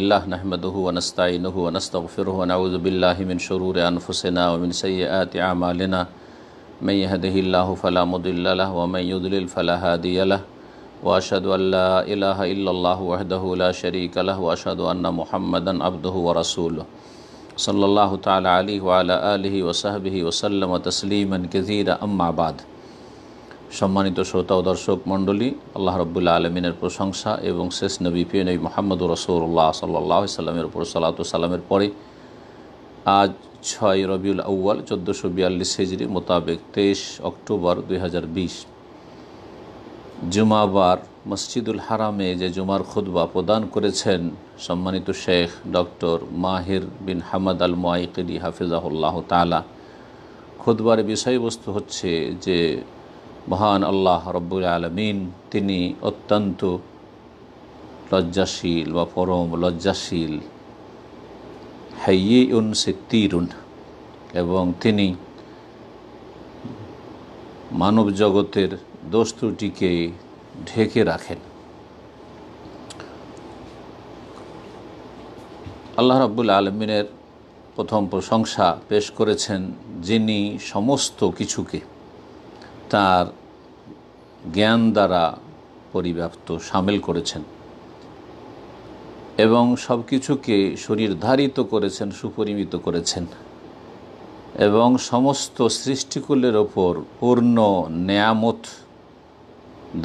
नहमद वनस्तिन वनस्तफ़िर नज़बिल्लिन शरूर अनफुसना वमिन सैत आमालना मैं यहदिल्ला फ़लामदिल्ला वमैदल फ़लाहदियाला वाशद वहदहला शरीक ला वाशद महमदन अब्दह व रसूल सल्ला ताली वाल वसहब वसलम तस्लीमन कज़ीर अम्माबाद সম্মানিত শ্রোতা ও দর্শক মণ্ডলী আল্লাহ রব্বুল্লা আলমিনের প্রশংসা এবং শেষ নবী পিয় নবী মোহাম্মদ রসৌল্লাহ সাল্লাহ সাল্লামের উপর সালাত সালামের পরে আজ ছয় রবিউল আউ্য়াল চোদ্দোশো বিয়াল্লিশ হেজরি মোতাবেক তেইশ অক্টোবর দুই জুমাবার মসজিদুল হারামে যে জুমার খুদ্া প্রদান করেছেন সম্মানিত Sheikh doctor Mahir bin Hamad Al Muaiqly হাফিজাহুল্লাহ তালা খুদ্বার বিষয়বস্তু হচ্ছে যে মহান আল্লাহ রব্বুল আলমিন তিনি অত্যন্ত লজ্জাশীল বা পরম লজ্জাশীল হাইয়ুন সিত্তিরুন এবং তিনি মানব জগতের দোস্তুটিকে ঢেকে রাখেন আল্লাহ রাবুল আলমিনের প্রথম প্রশংসা পেশ করেছেন যিনি সমস্ত কিছুকে তার জ্ঞান দ্বারা পরিব্যাপ্ত সামিল করেছেন এবং সব কিছুকে সুনির্ধারিত করেছেন সুপরিমিত করেছেন এবং সমস্ত সৃষ্টিকূলের ওপর পূর্ণ নেয়ামত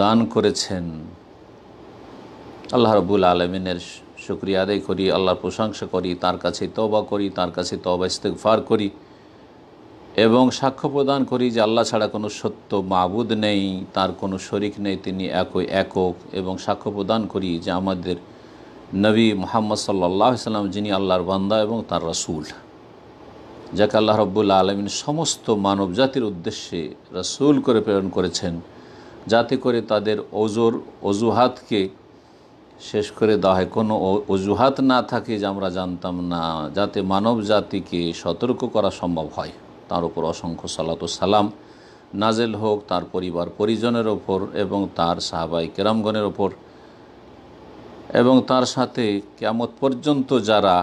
দান করেছেন আল্লাহ রবুল আলমিনের শুক্রিয়া আদায় করি আল্লাহর প্রশংসা করি তার কাছে তবা করি তার কাছে তবা ইস্তেকফার করি এবং সাক্ষ্য প্রদান করি যে আল্লাহ ছাড়া কোনো সত্য মাবুদ নেই তার কোনো শরিক নেই তিনি একই একক এবং সাক্ষ্য প্রদান করি যে আমাদের নবী মোহাম্মদ সাল্লাহ সাল্লাম যিনি আল্লাহর বান্দা এবং তার রসুল যাকে আল্লাহ রব্বুল্লা আলমিন সমস্ত মানব জাতির উদ্দেশ্যে রসুল করে প্রেরণ করেছেন যাতে করে তাদের ওজোর অজুহাতকে শেষ করে দেওয়া হয় কোনো অজুহাত না থাকে যে আমরা জানতাম না যাতে মানব জাতিকে সতর্ক করা সম্ভব হয় তার উপর অসংখ্য সালাত সালাম নাজেল হোক তার পরিবার পরিজনের ওপর এবং তার সাহাবাই কেরামগণের ওপর এবং তার সাথে কেমত পর্যন্ত যারা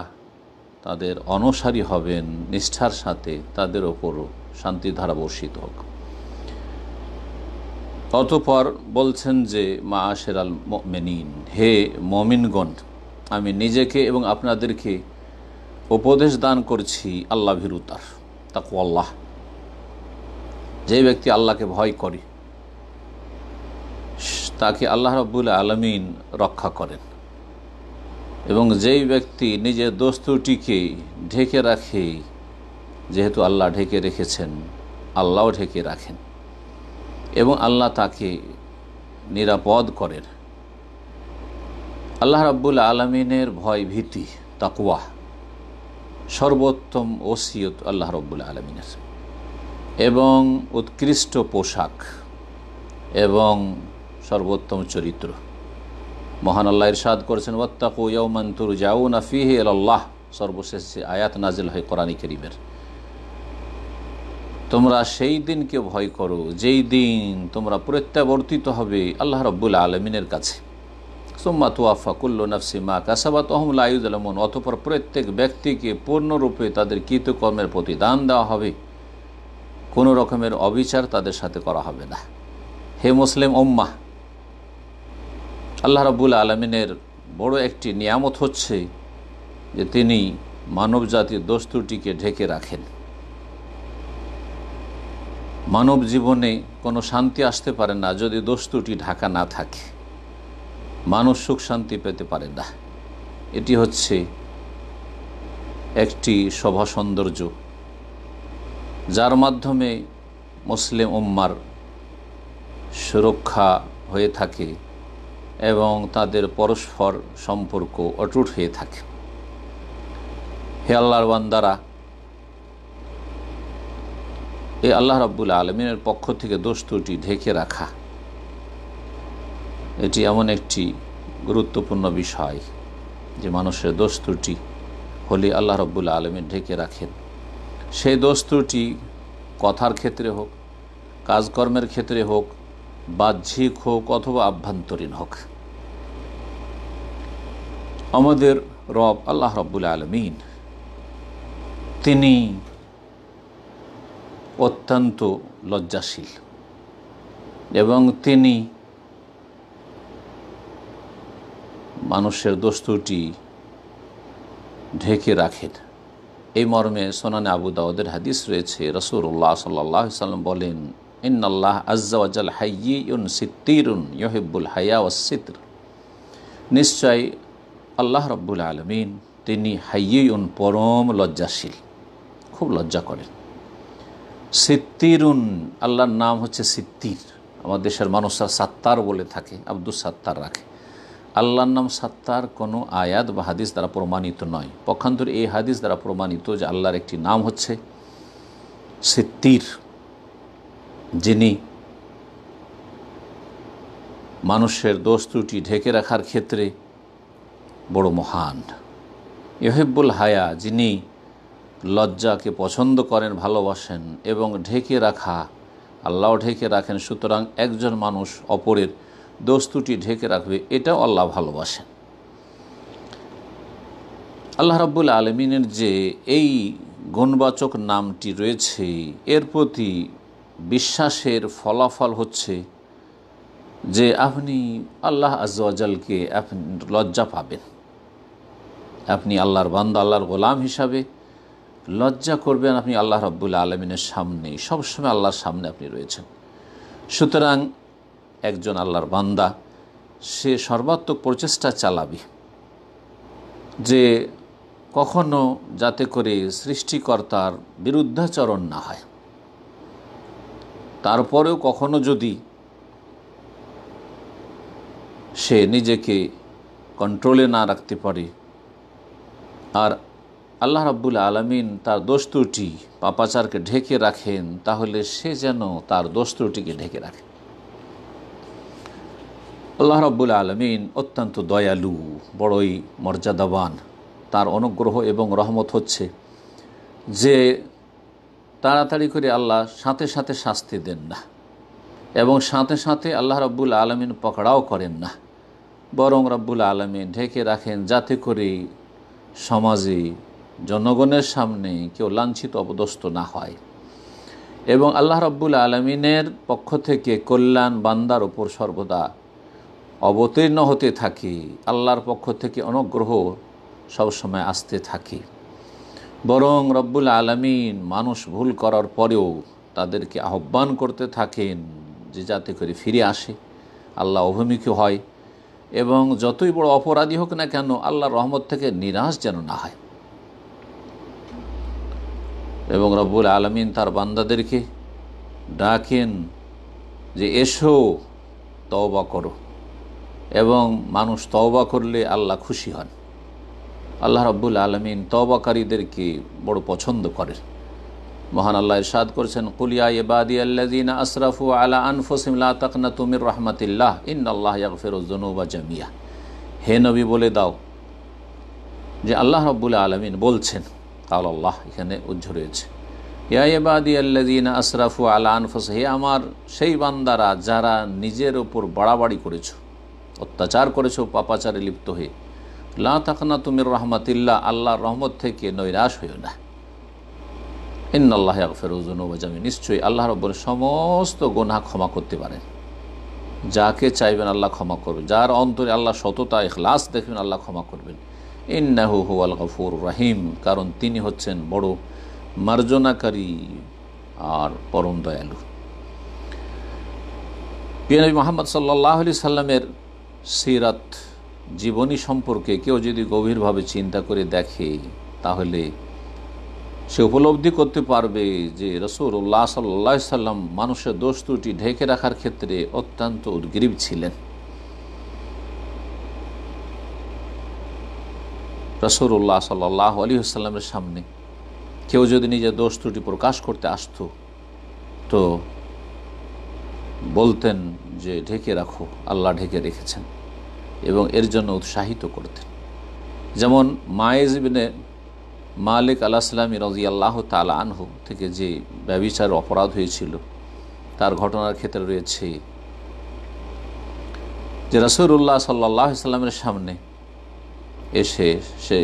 তাদের অনসারী হবেন নিষ্ঠার সাথে তাদের ওপরও ধারা বর্ষিত হোক অতপর বলছেন যে মা আশের আল মেনিন হে মমিনগণ আমি নিজেকে এবং আপনাদেরকে উপদেশ দান করছি আল্লাহ ভীরুতার তাকুয়াল্লাহ যে ব্যক্তি আল্লাহকে ভয় করে তাকে আল্লাহ রব্বুল আলমিন রক্ষা করেন এবং যেই ব্যক্তি নিজের দোস্তুটিকে ঢেকে রাখে যেহেতু আল্লাহ ঢেকে রেখেছেন আল্লাহও ঢেকে রাখেন এবং আল্লাহ তাকে নিরাপদ করেন আল্লাহ রাব্বুল আলমিনের ভয় ভীতি তাকুয়া সর্বোত্তম ওসিয়ত আল্লাহ রব্বুল আলমিনের এবং উৎকৃষ্ট পোশাক এবং সর্বোত্তম চরিত্র মহান আল্লাহ ইরশাদ করেছেন ওয়াত্তাকু ইয়ৌমান তুর জাউ নাফিহে আল্লাহ সর্বশেষ আয়াত নাজিল হয় কোরআনী করিমের তোমরা সেই দিনকে ভয় করো যেই দিন তোমরা প্রত্যাবর্তিত হবে আল্লাহ রব্বুল আলমিনের কাছে সোম্মা তুয়াফা কুল্লো নফসি মা কাসাবাত অহমুল আয়ুদমন অতপর প্রত্যেক ব্যক্তিকে পূর্ণরূপে তাদের কৃতকর্মের প্রতি দান দেওয়া হবে কোনো রকমের অবিচার তাদের সাথে করা হবে না হে মুসলিম ওম্মা আল্লাহ রাবুল আলমিনের বড় একটি নিয়ামত হচ্ছে যে তিনি মানব জাতির দস্তুটিকে ঢেকে রাখেন মানব জীবনে কোনো শান্তি আসতে পারে না যদি দস্তুটি ঢাকা না থাকে মানুষ সুখ শান্তি পেতে পারে না এটি হচ্ছে একটি শোভা সৌন্দর্য যার মাধ্যমে মুসলিম উম্মার সুরক্ষা হয়ে থাকে এবং তাদের পরস্পর সম্পর্ক অটুট হয়ে থাকে হে আল্লাহর বান্দারা এ আল্লাহ রব্বুল আলমিনের পক্ষ থেকে দোষ ঢেকে রাখা এটি এমন একটি গুরুত্বপূর্ণ বিষয় যে মানুষের দোস্তুটি হলি হলে আল্লাহ রব্বুল আলমী ঢেকে রাখেন সেই দোস্তুটি কথার ক্ষেত্রে হোক কাজকর্মের ক্ষেত্রে হোক বাহ্যিক হোক অথবা আভ্যন্তরীণ হোক আমাদের রব আল্লাহ রব্বুল আলমিন তিনি অত্যন্ত লজ্জাশীল এবং তিনি মানুষের দস্তুটি ঢেকে রাখেন এই মর্মে সোনানে আবু দাউদের হাদিস রয়েছে রসুল্লাহ সাল্লাহ সাল্লাম বলেন ইন্নআল্লাহ আজ্জাওয়াজাল হাইয়ুন সিত্তিরুন ইহেব্বুল হায়া ও সিত্র নিশ্চয় আল্লাহ রব্বুল আলমিন তিনি হাইয়ুন পরম লজ্জাশীল খুব লজ্জা করেন সিত্তিরুন আল্লাহর নাম হচ্ছে সিত্তির আমাদের দেশের মানুষরা সাত্তার বলে থাকে আব্দুল সাত্তার রাখে আল্লাহর নাম সাত্তার কোনো আয়াত বা হাদিস দ্বারা প্রমাণিত নয় পক্ষান্তর এই হাদিস দ্বারা প্রমাণিত যে আল্লাহর একটি নাম হচ্ছে তীর যিনি মানুষের দোষ ত্রুটি ঢেকে রাখার ক্ষেত্রে বড় মহান ইহেব্বুল হায়া যিনি লজ্জাকে পছন্দ করেন ভালোবাসেন এবং ঢেকে রাখা আল্লাহ ঢেকে রাখেন সুতরাং একজন মানুষ অপরের দোস্তুটি ঢেকে রাখবে এটাও আল্লাহ ভালোবাসেন আল্লাহ রাবুল আলমিনের যে এই গুণবাচক নামটি রয়েছে এর প্রতি বিশ্বাসের ফলাফল হচ্ছে যে আপনি আল্লাহ আজওয়াজালকে আপনি লজ্জা পাবেন আপনি আল্লাহর বান্দা আল্লাহর গোলাম হিসাবে লজ্জা করবেন আপনি আল্লাহ রব্বুল আলমিনের সামনে সবসময় আল্লাহর সামনে আপনি রয়েছেন সুতরাং একজন আল্লাহর বান্দা সে সর্বাত্মক প্রচেষ্টা চালাবে যে কখনো যাতে করে সৃষ্টিকর্তার বিরুদ্ধাচরণ না হয় তারপরেও কখনো যদি সে নিজেকে কন্ট্রোলে না রাখতে পারে আর আল্লাহ রাব্বুল আলমিন তার দোস্তুটি পাপাচারকে ঢেকে রাখেন তাহলে সে যেন তার দোস্তুটিকে ঢেকে রাখে আল্লাহ রব্বুল আলমিন অত্যন্ত দয়ালু বড়ই মর্যাদাবান তার অনুগ্রহ এবং রহমত হচ্ছে যে তাড়াতাড়ি করে আল্লাহ সাথে সাথে শাস্তি দেন না এবং সাথে সাথে আল্লাহ রব্বুল আলমিন পকড়াও করেন না বরং রব্বুল আলমিন ঢেকে রাখেন যাতে করে সমাজে জনগণের সামনে কেউ লাঞ্ছিত অবদস্ত না হয় এবং আল্লাহ রব্বুল আলমিনের পক্ষ থেকে কল্যাণ বান্দার ওপর সর্বদা অবতীর্ণ হতে থাকি আল্লাহর পক্ষ থেকে অনুগ্রহ সবসময় আসতে থাকে বরং রব্বুল আলমিন মানুষ ভুল করার পরেও তাদেরকে আহ্বান করতে থাকেন যে যাতে করে ফিরে আসে আল্লাহ অভিমুখী হয় এবং যতই বড় অপরাধী হোক না কেন আল্লাহর রহমত থেকে নিরাশ যেন না হয় এবং রব্বুল আলমিন তার বান্দাদেরকে ডাকেন যে এসো তবা করো এবং মানুষ তওবা করলে আল্লাহ খুশি হন আল্লাহ রব্বুল আলমিন তওবাকারীদেরকে বড় পছন্দ করেন মহান আল্লাহ ইরশাদ করেছেন কুলিয়া ইবাদি আল্লাযিনা আসরাফু আলা লা তাকনাতু মির রাহমাতিল্লাহ ইন আল্লাহ যুনুবা জামিয়া হে নবী বলে দাও যে আল্লাহ রব্বুল আলামিন বলছেন কাল আল্লাহ এখানে উজ্জ্ব রয়েছে ইয়া ইবাদি আল্লাযিনা আসরাফু আলা আনফুস হে আমার সেই বান্দারা যারা নিজের ওপর বাড়াবাড়ি করেছো অত্যাচার করেছো পাপাচারে লিপ্ত হয়ে লা তাকনা তুমির রহমাতিল্লা আল্লাহ রহমত থেকে নৈরাশ হইও না ইন্নআল্লাহ ওবাজামি নিশ্চয়ই আল্লাহ রব্বর সমস্ত গোনা ক্ষমা করতে পারেন যাকে চাইবেন আল্লাহ ক্ষমা করবেন যার অন্তরে আল্লাহ সততা এখলাস দেখবেন আল্লাহ ক্ষমা করবেন ইন্নাহু হু আল গফুর রাহিম কারণ তিনি হচ্ছেন বড় মার্জনাকারী আর পরম দয়ালু পিয়ানবী মোহাম্মদ সাল্লাহ আলি সাল্লামের সিরাত জীবনী সম্পর্কে কেউ যদি গভীরভাবে চিন্তা করে দেখে তাহলে সে উপলব্ধি করতে পারবে যে উল্লাহ সাল্লা সাল্লাম মানুষের দোষ ত্রুটি ঢেকে রাখার ক্ষেত্রে অত্যন্ত উদ্গ্রীব ছিলেন উল্লাহ সাল্লাহ আলী সাল্লামের সামনে কেউ যদি নিজের দোষ ত্রুটি প্রকাশ করতে আসত তো বলতেন যে ঢেকে রাখো আল্লাহ ঢেকে রেখেছেন এবং এর জন্য উৎসাহিত করতেন যেমন বিনে মালিক আল্লাহ সাল্লামী রাজি আল্লাহ তালা আনহু থেকে যে ব্যবচার অপরাধ হয়েছিল তার ঘটনার ক্ষেত্রে রয়েছে যে রসুল্লাহ সাল্লাহ ইসলামের সামনে এসে সে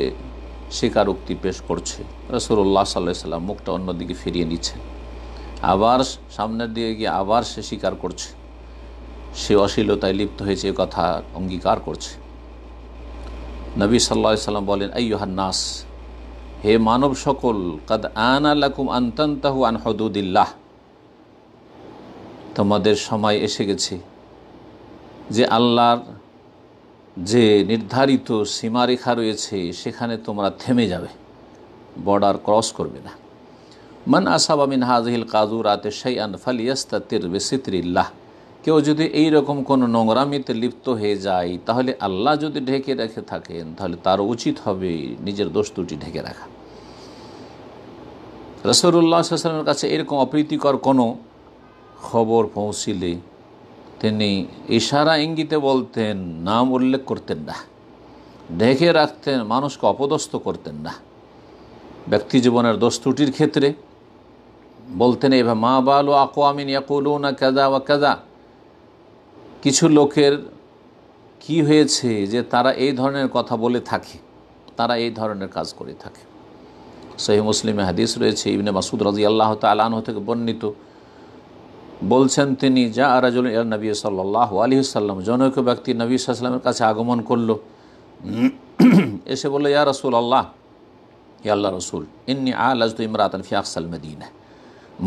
স্বীকারোক্তি পেশ করছে রসুল্লাহ সাল্লাহ সাল্লাম মুখটা অন্যদিকে ফিরিয়ে নিচ্ছেন আবার সামনের দিকে গিয়ে আবার সে স্বীকার করছে সে অশ্লীলতায় লিপ্ত হয়েছে কথা অঙ্গীকার করছে নবী সাল্লা সাল্লাম বলেন নাস হে মানব সকল কাদ আন আলাকুম আনতান্তাহু আন হদুদিল্লাহ তোমাদের সময় এসে গেছে যে আল্লাহর যে নির্ধারিত সীমারেখা রয়েছে সেখানে তোমরা থেমে যাবে বর্ডার ক্রস করবে না মান আসাবামিন হাজহিল কাজু কাজুরাতে সৈয়ান ফালিয়াস্তাতির বেসিতরিল্লাহ কেউ যদি এই রকম কোনো নোংরামিতে লিপ্ত হয়ে যায় তাহলে আল্লাহ যদি ঢেকে রেখে থাকেন তাহলে তার উচিত হবে নিজের দোষ দুটি ঢেকে রাখা রসরুল্লাহামের কাছে এরকম অপ্রীতিকর কোনো খবর পৌঁছিলে তিনি ইশারা ইঙ্গিতে বলতেন নাম উল্লেখ করতেন না ঢেকে রাখতেন মানুষকে অপদস্থ করতেন না ব্যক্তি জীবনের দোষ ত্রুটির ক্ষেত্রে বলতেন এইভাবে মা বালু আকোয়ামিন না কাজা বা কাজা কিছু লোকের কি হয়েছে যে তারা এই ধরনের কথা বলে থাকে তারা এই ধরনের কাজ করে থাকে সেই মুসলিমে হাদিস রয়েছে ইবনে মাসুদ রাজি আল্লাহ তালাহ থেকে বর্ণিত বলছেন তিনি যা আরাজুল নবী সাল্লাহ আলী সাল্লাম জনৈক ব্যক্তি নবী সাল্লামের কাছে আগমন করল এসে বললো ইয়া রসুল আল্লাহ ইয়া আল্লাহ রসুল ইন্নি আল আজদু ইমরাতান আকসাল মদিনা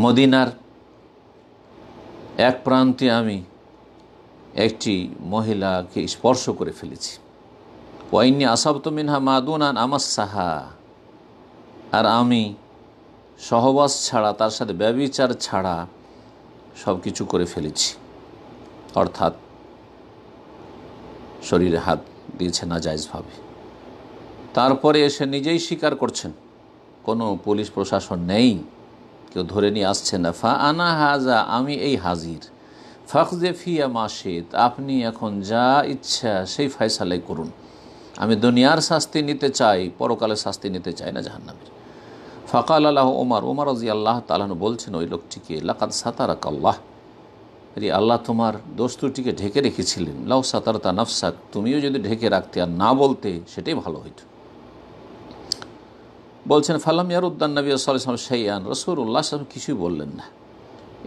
মদিনার এক প্রান্তে আমি একটি মহিলাকে স্পর্শ করে ফেলেছি ওয়াইনি আসাবত মিনহা মাদুন আন আমার সাহা আর আমি সহবাস ছাড়া তার সাথে ব্যবিচার ছাড়া সব কিছু করে ফেলেছি অর্থাৎ শরীরে হাত দিয়েছে না জায়জভাবে তারপরে এসে নিজেই স্বীকার করছেন কোনো পুলিশ প্রশাসন নেই কেউ ধরে নিয়ে আসছে না ফা আনা হাজা আমি এই হাজির ফিয়া মাসিদ আপনি এখন যা ইচ্ছা সেই ফয়সালাই করুন আমি দুনিয়ার শাস্তি নিতে চাই পরকালের শাস্তি নিতে চাই না জাহান্নামের ফাকাল আল্লাহ ওমার ওমার রাজি আল্লাহ তালাহন বলছেন ওই লোকটিকে লাকাত সাতারাক আল্লাহ রে আল্লাহ তোমার দোস্তুটিকে ঢেকে রেখেছিলেন লাউ সাতারতা নাফসাক তুমিও যদি ঢেকে রাখতে আর না বলতে সেটাই ভালো হইতো বলছেন ফালাম ইয়ার উদ্দান নবী সাল্লাম সাইয়ান উল্লাহ সাহেব কিছুই বললেন না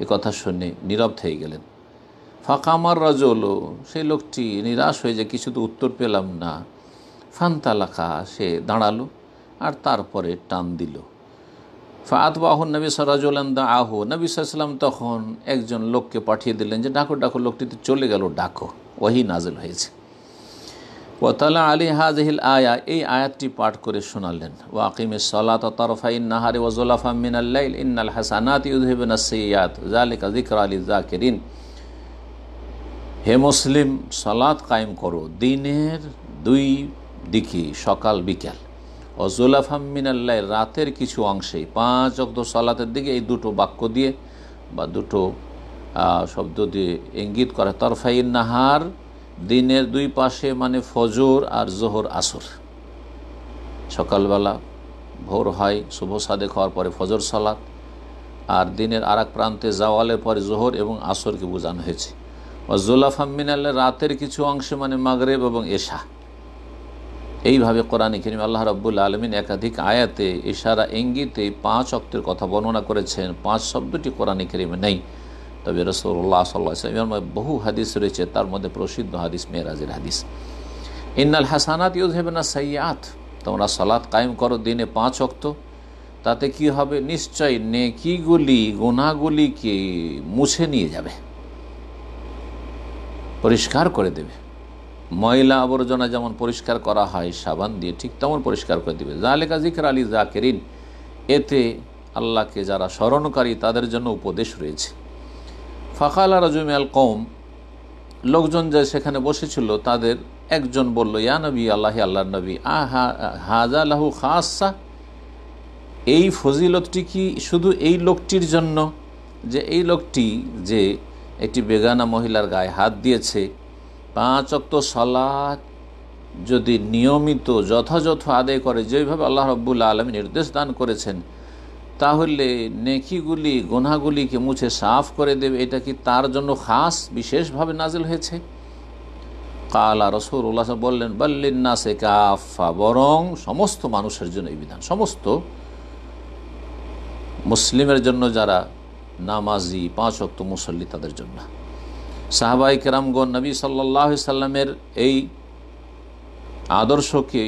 এ কথা শুনে নীরব হয়ে গেলেন ফাঁকামার রাজল সেই লোকটি নিরাশ হয়ে যে কিছু তো উত্তর পেলাম না ফান্তালাকা সে দাঁড়ালো আর তারপরে টান দিল ফাত বাহন নবী সরাজুলান দা আহ নবী সাল্লাম তখন একজন লোককে পাঠিয়ে দিলেন যে ডাকো ডাকো লোকটিতে চলে গেল ডাকো ওহি নাজল হয়েছে ওয়াতালা আলী হাজহিল আয়া এই আয়াতটি পাঠ করে শোনালেন ওয়াকিমে সলাত তরফাই নাহারে মিন মিনাল্লাইল ইন্নাল হাসানাত ইউদহিবিন সৈয়াত জালিকা জিকর আলী জাকিরিন হে মুসলিম সলাৎ কায়েম করো দিনের দুই দিকে সকাল বিকাল অজুলাফাম্মিনাল্লাহ রাতের কিছু অংশে পাঁচ অব্দ সলাতের দিকে এই দুটো বাক্য দিয়ে বা দুটো শব্দ দিয়ে ইঙ্গিত করে তরফাই নাহার দিনের দুই পাশে মানে ফজর আর জোহর আসর সকালবেলা ভোর হয় শুভ সাদে খাওয়ার পরে ফজর সালাত আর দিনের আরাক প্রান্তে জাওয়ালের পরে জোহর এবং আসরকে বোঝানো হয়েছে মিনাল রাতের কিছু অংশে মানে মাগরেব এবং এশা এইভাবে কোরআন করিম আল্লাহ রব্বুল আলমিন একাধিক আয়াতে ইশারা ইঙ্গিতে পাঁচ অক্তের কথা বর্ণনা করেছেন পাঁচ শব্দটি কোরআন করিমে নেই তবে রসৌল্লাহ সাল্লাহ ইসলামের বহু হাদিস রয়েছে তার মধ্যে প্রসিদ্ধ হাদিস মেয়েরাজের হাদিস ইন্নাল হাসানাত ইউজেবেনা সাইয়াত তোমরা সালাত কায়েম করো দিনে পাঁচ অক্ত তাতে কি হবে নিশ্চয় নেকিগুলি গুণাগুলিকে মুছে নিয়ে যাবে পরিষ্কার করে দেবে ময়লা আবর্জনা যেমন পরিষ্কার করা হয় সাবান দিয়ে ঠিক তেমন পরিষ্কার করে দেবে জালেকা জিকর আলী জাকেরিন এতে আল্লাহকে যারা স্মরণকারী তাদের জন্য উপদেশ রয়েছে ফাকালা রাজুম আল কৌম লোকজন যে সেখানে বসেছিল তাদের একজন বলল ইয়া নবী আল্লাহ আল্লাহ নবী আহা হাজা লাহু খাসা এই ফজিলতটি কি শুধু এই লোকটির জন্য যে এই লোকটি যে একটি বেগানা মহিলার গায়ে হাত দিয়েছে পাঁচ অক্ত সলা যদি নিয়মিত যথাযথ আদায় করে যেভাবে আল্লাহ রব্বুল আলম নির্দেশ দান করেছেন তাহলে নেকিগুলি গোনাগুলিকে মুছে সাফ করে দেবে এটা কি তার জন্য খাস বিশেষভাবে নাজিল হয়েছে কালা রসুর উল্লাহ বললেন বাল্লিন্না সে কাফা বরং সমস্ত মানুষের জন্য এই বিধান সমস্ত মুসলিমের জন্য যারা নামাজি পাঁচ অক্ত মুসল্লি তাদের জন্য সাহাবাই কেরামগণ নবী সাল্লাহ সাল্লামের এই আদর্শকে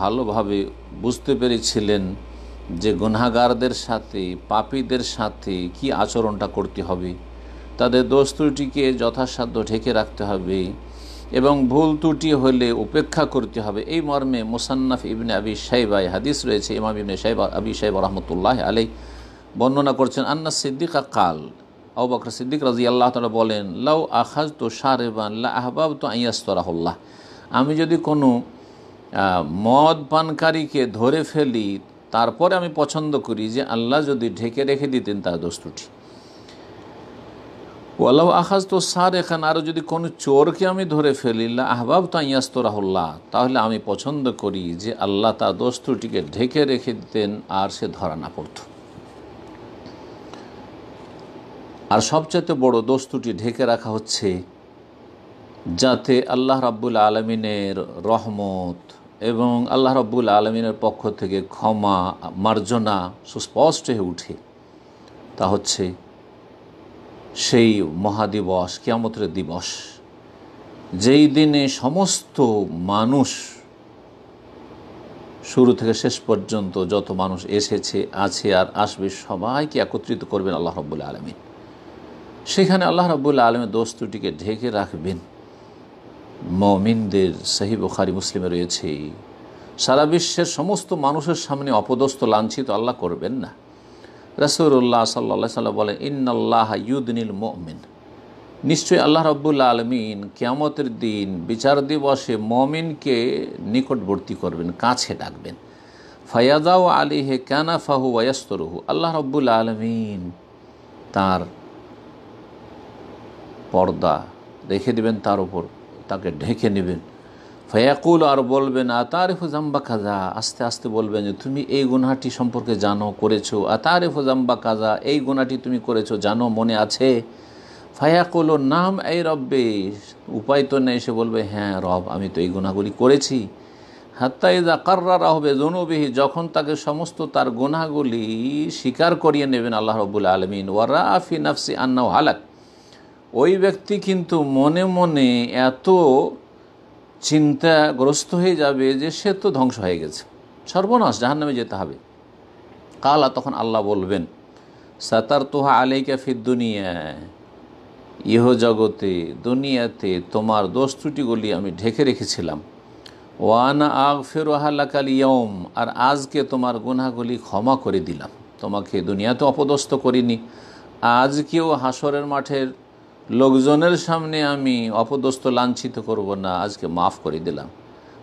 ভালোভাবে বুঝতে পেরেছিলেন যে গুনাগারদের সাথে পাপীদের সাথে কি আচরণটা করতে হবে তাদের দোষ ত্রুটিকে যথাসাধ্য ঢেকে রাখতে হবে এবং ভুল ত্রুটি হলে উপেক্ষা করতে হবে এই মর্মে মুসান্নাফ ইবনে আবি আই হাদিস রয়েছে ইমাম ইবনে সাহেব আবি সাহেব রহমতুল্লাহ আলাই বর্ণনা করছেন আন্না সিদ্দিকা কাল আউ বকর সিদ্দিক রাজি আল্লাহ তালা বলেন লাউ আখাজ তো সারেবান লা আহবাব তো আইয়াস্তরাহুল্লাহ আমি যদি কোনো মদ পানকারীকে ধরে ফেলি তারপরে আমি পছন্দ করি যে আল্লাহ যদি ঢেকে রেখে দিতেন তার দোস্তুটি ওয়ালাউ আখাজ তো সার এখান আরও যদি কোনো চোরকে আমি ধরে ফেলিল্লা আহবাব তা ইয়াস্ত রাহুল্লাহ তাহলে আমি পছন্দ করি যে আল্লাহ তার দোস্তুটিকে ঢেকে রেখে দিতেন আর সে ধরা না পড়ত আর সবচেয়ে বড় দোস্তুটি ঢেকে রাখা হচ্ছে যাতে আল্লাহ রাব্বুল আলমিনের রহমত এবং আল্লাহ রব্বুল আলমিনের পক্ষ থেকে ক্ষমা মার্জনা সুস্পষ্ট হয়ে উঠে তা হচ্ছে সেই মহাদিবস কিয়ামতের দিবস যেই দিনে সমস্ত মানুষ শুরু থেকে শেষ পর্যন্ত যত মানুষ এসেছে আছে আর আসবে সবাইকে একত্রিত করবেন আল্লাহ রব্বুল আলমিন সেখানে আল্লাহ রব্বুল আলমের দোস্তুটিকে ঢেকে রাখবেন মমিনদের সাহিব খারি মুসলিমে রয়েছে সারা বিশ্বের সমস্ত মানুষের সামনে অপদস্থ লাঞ্ছিত আল্লাহ করবেন না রসুল্লাহ সাল্লা সাল্লাহ বলেন ইন্নআল্লাহ ইউদিনিল মমিন নিশ্চয়ই আল্লাহ রব্বুল্লা আলমিন কেয়ামতের দিন বিচার দিবসে মমিনকে নিকটবর্তী করবেন কাছে ডাকবেন ফয়াদাও আলী হে কানা ফাহু ওয়াস্তরহু আল্লাহ রব্বুল আলমিন তার পর্দা রেখে দেবেন তার উপর তাকে ঢেকে নেবেন ফয়াকুল আর বলবেন আতারেফু জাম্বা কাজা আস্তে আস্তে বলবেন যে তুমি এই গুনাহাটি সম্পর্কে জানো করেছো আতারেফু জাম্বা কাজা এই গুণাটি তুমি করেছো জানো মনে আছে ফায়াকুল নাম এই রব্বে উপায় তো নেই সে বলবে হ্যাঁ রব আমি তো এই গুণাগুলি করেছি হাত্তাইদা কার্রা রাহবে জনবিহী যখন তাকে সমস্ত তার গুণাগুলি স্বীকার করিয়ে নেবেন আল্লাহ রবুল আলমিন ওয়ারাফি আফি নাফসি আন্না হালাক ওই ব্যক্তি কিন্তু মনে মনে এত চিন্তাগ্রস্ত হয়ে যাবে যে সে তো ধ্বংস হয়ে গেছে সর্বনাশ জাহান নামে যেতে হবে কালা তখন আল্লাহ বলবেন সাতার তোহা আলাইকা ফির দুনিয়া ইহ জগতে দুনিয়াতে তোমার দোষ ত্রুটিগুলি আমি ঢেকে রেখেছিলাম ওয়ানা আগ ফের ওহালাকাল ইয়ম আর আজকে তোমার গুনাগুলি ক্ষমা করে দিলাম তোমাকে দুনিয়াতে অপদস্থ করিনি আজকেও হাসরের মাঠের লোকজনের সামনে আমি অপদস্থ লাঞ্ছিত করব না আজকে মাফ করে দিলাম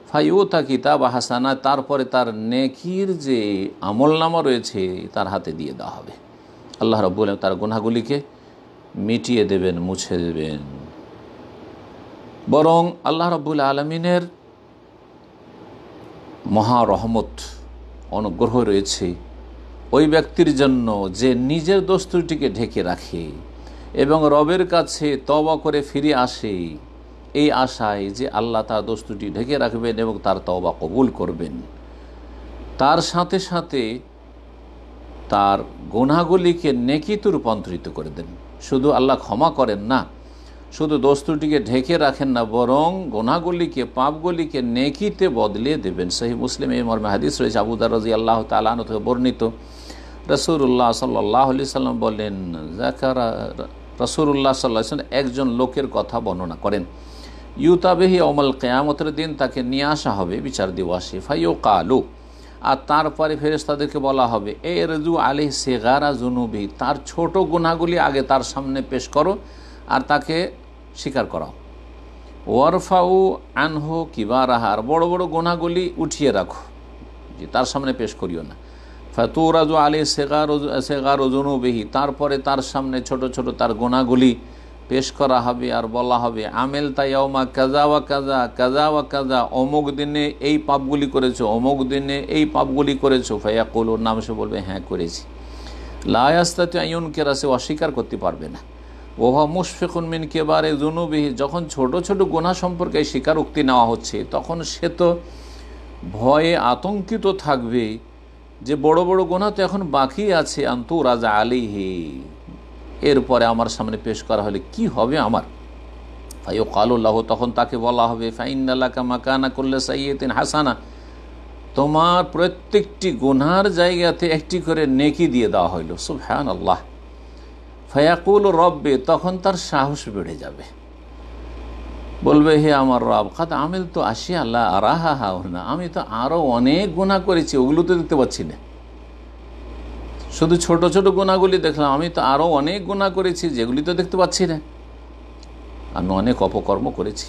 ফাইউতা কিতাব হাসানা তারপরে তার নেকির যে আমলনামা রয়েছে তার হাতে দিয়ে দেওয়া হবে আল্লাহ বলে তার গুনাগুলিকে মিটিয়ে দেবেন মুছে দেবেন বরং আল্লাহ রব্বুল আলমিনের মহারহমত অনুগ্রহ রয়েছে ওই ব্যক্তির জন্য যে নিজের দোস্তুটিকে ঢেকে রাখে এবং রবের কাছে তবা করে ফিরে আসে এই আশায় যে আল্লাহ তার দোস্তুটি ঢেকে রাখবেন এবং তার তবা কবুল করবেন তার সাথে সাথে তার গোনাগুলিকে নেকিতে রূপান্তরিত করে দেন শুধু আল্লাহ ক্ষমা করেন না শুধু দোস্তুটিকে ঢেকে রাখেন না বরং গোনাগুলিকে পাপগুলিকে নেকিতে বদলে দেবেন সেই মুসলিম এই মর্মে হাদিস রয়েছে আবুদার রাজি আল্লাহ তালান বর্ণিত রসুল্লাহ সাল্লাহ আলি সাল্লাম বলেন জাকারা রসুল্লাহ সাল্লাহ একজন লোকের কথা বর্ণনা করেন ইউতাবেহি অমল কেয়ামতের দিন তাকে নিয়ে আসা হবে বিচার দিবসে ফাইও কালু আর তারপরে ফেরেস তাদেরকে বলা হবে এ রেজু আলি সেগারা জুনুবি তার ছোট গুনাহগুলি আগে তার সামনে পেশ করো আর তাকে স্বীকার করাও ওয়ারফাউ আনহো কিবা রাহার বড় বড় গোনাগুলি উঠিয়ে রাখো যে তার সামনে পেশ করিও না ফাতুরাজু আলী সেগার সেগার বিহি তারপরে তার সামনে ছোট ছোট তার গোনাগুলি পেশ করা হবে আর বলা হবে আমেল তাইয়াউমা কাজা ওয়া কাজা কাজা ওয়া কাজা অমুক দিনে এই পাপগুলি করেছো অমুক দিনে এই পাপগুলি করেছো ফাইয়া ওর নাম সে বলবে হ্যাঁ করেছি লায়াস্তাতে আয়ুন কেরা সে অস্বীকার করতে পারবে না ওহা মুশফেকুন মিন কেবারে জুনুবিহি যখন ছোট ছোট গোনা সম্পর্কে স্বীকার উক্তি নেওয়া হচ্ছে তখন সে তো ভয়ে আতঙ্কিত থাকবে যে বড় বড় গোনা তো এখন বাকি আছে আন্তু রাজা আলিহি এরপরে আমার সামনে পেশ করা হলে কি হবে আমার ফাইও কালুল্লাহ তখন তাকে বলা হবে ফাইনাল্লাকা মাকানা করলে সাইয়েতিন হাসানা তোমার প্রত্যেকটি গোনার জায়গাতে একটি করে নেকি দিয়ে দেওয়া হইল সুফান আল্লাহ ফায়াকুল রব্বে তখন তার সাহস বেড়ে যাবে বলবে হে আমার রব খাত আমি তো আসি আল্লাহ আরাহা হা না আমি তো আরও অনেক গুণা করেছি ওগুলো তো দেখতে পাচ্ছি না শুধু ছোট ছোট গুণাগুলি দেখলাম আমি তো আরও অনেক গুণা করেছি যেগুলি তো দেখতে পাচ্ছি না আমি অনেক অপকর্ম করেছি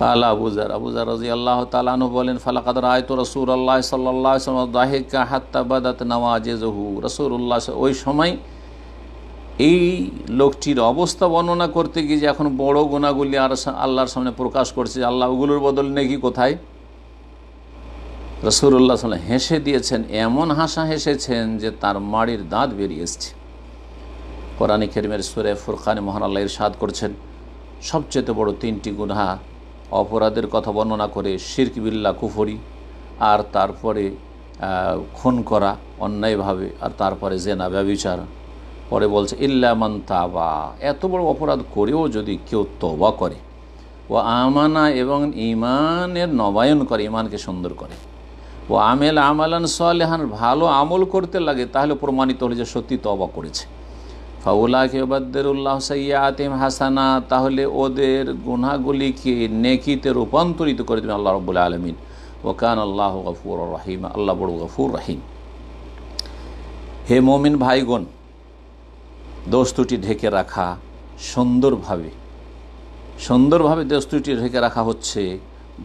কালা আবুজার আবুজার রাজি আল্লাহ তালানু বলেন ফালাকাদ রায় তো রসুর আল্লাহ সাল্লাহ দাহেকা হাত্তা জহু নওয়াজেজহু রসুর উল্লাহ ওই সময় এই লোকটির অবস্থা বর্ণনা করতে গিয়ে যে এখন বড় গোনাগুলি আর আল্লাহর সামনে প্রকাশ করছে যে আল্লাহ ওগুলোর বদল নেকি কোথায় রসুল্লাহ সাল্লাম হেসে দিয়েছেন এমন হাসা হেসেছেন যে তার মাড়ির দাঁত বেরিয়ে এসছে কোরআন খেরিমের সুরে ফুরখান মোহন আল্লাহ ইরশাদ করছেন সবচেয়ে বড় তিনটি গুনহা অপরাধের কথা বর্ণনা করে শির্ক বিল্লা কুফরি আর তারপরে খুন করা অন্যায়ভাবে আর তারপরে জেনা ব্যবিচার পরে বলছে ইল্লামান তাবা এত বড় অপরাধ করেও যদি কেউ তবা করে ও আমানা এবং ইমানের নবায়ন করে ইমানকে সুন্দর করে ও আমেল আমালান সালেহান ভালো আমল করতে লাগে তাহলে প্রমাণিত হলে যে সত্যি তবা করেছে ফাউলা কেবাদ্দেরুল্লাহ উল্লাহ আতিম হাসানা তাহলে ওদের গুনাগুলিকে নেকিতে রূপান্তরিত করে দেবেন আল্লাহ রব্বুল আলমিন ওকান আল্লাহ গফুর রহিম আল্লাহ বড় গফুর রহিম হে মোমিন ভাইগণ দোষ ঢেকে রাখা সুন্দরভাবে সুন্দরভাবে দোষ ঢেকে রাখা হচ্ছে